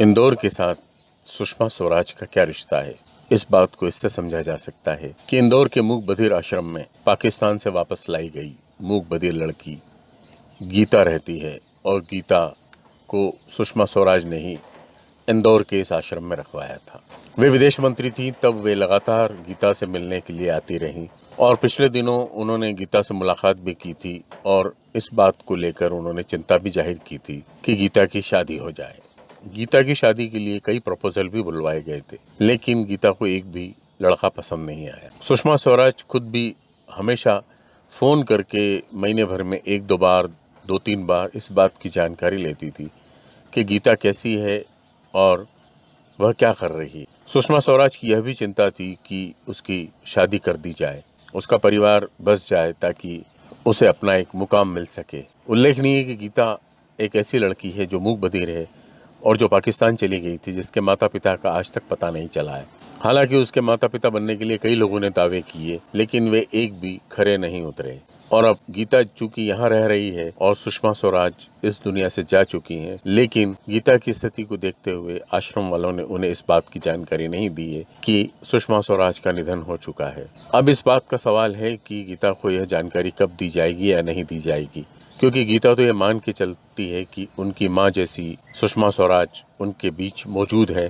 इंदौर के साथ सुषमा स्वराज का क्या रिश्ता है इस बात को इससे समझा जा सकता है कि इंदौर के मूक बधिर आश्रम में पाकिस्तान से वापस लाई गई मूक बधिर लड़की गीता रहती है और गीता को सुषमा स्वराज ने ही इंदौर के इस आश्रम में रखवाया था वे विदेश मंत्री थीं तब वे लगातार गीता से मिलने के लिए आती रहीं और पिछले दिनों उन्होंने गीता से मुलाकात भी की थी और इस बात को लेकर उन्होंने चिंता भी जाहिर की थी कि गीता की शादी हो जाए गीता की शादी के लिए कई प्रपोजल भी बुलवाए गए थे लेकिन गीता को एक भी लड़का पसंद नहीं आया सुषमा स्वराज खुद भी हमेशा फ़ोन करके महीने भर में एक दो बार दो तीन बार इस बात की जानकारी लेती थी कि गीता कैसी है और वह क्या कर रही है सुषमा स्वराज की यह भी चिंता थी कि उसकी शादी कर दी जाए उसका परिवार बस जाए ताकि उसे अपना एक मुकाम मिल सके उल्लेखनीय है कि गीता एक ऐसी लड़की है जो मूक बधिर है और जो पाकिस्तान चली गई थी जिसके माता पिता का आज तक पता नहीं चला है हालांकि उसके माता पिता बनने के लिए कई लोगों ने दावे किए लेकिन वे एक भी खरे नहीं उतरे और अब गीता चूंकि यहाँ रह रही है और सुषमा स्वराज इस दुनिया से जा चुकी हैं लेकिन गीता की स्थिति को देखते हुए आश्रम वालों ने उन्हें इस बात की जानकारी नहीं दी है कि सुषमा स्वराज का निधन हो चुका है अब इस बात का सवाल है कि गीता को यह जानकारी कब दी जाएगी या नहीं दी जाएगी क्योंकि गीता तो ये मान के चलती है कि उनकी माँ जैसी सुषमा स्वराज उनके बीच मौजूद है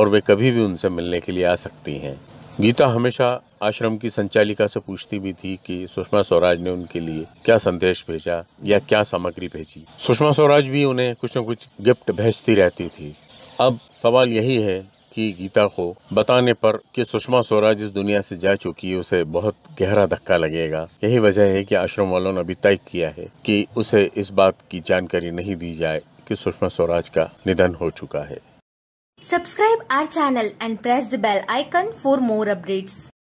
और वे कभी भी उनसे मिलने के लिए आ सकती हैं गीता हमेशा आश्रम की संचालिका से पूछती भी थी कि सुषमा स्वराज ने उनके लिए क्या संदेश भेजा या क्या सामग्री भेजी सुषमा स्वराज भी उन्हें कुछ न कुछ गिफ्ट भेजती रहती थी अब सवाल यही है की गीता को बताने पर कि सुषमा स्वराज इस दुनिया से जा चुकी है उसे बहुत गहरा धक्का लगेगा यही वजह है कि आश्रम वालों ने अभी तय किया है कि उसे इस बात की जानकारी नहीं दी जाए कि सुषमा स्वराज का निधन हो चुका है subscribe our channel and press the bell icon for more updates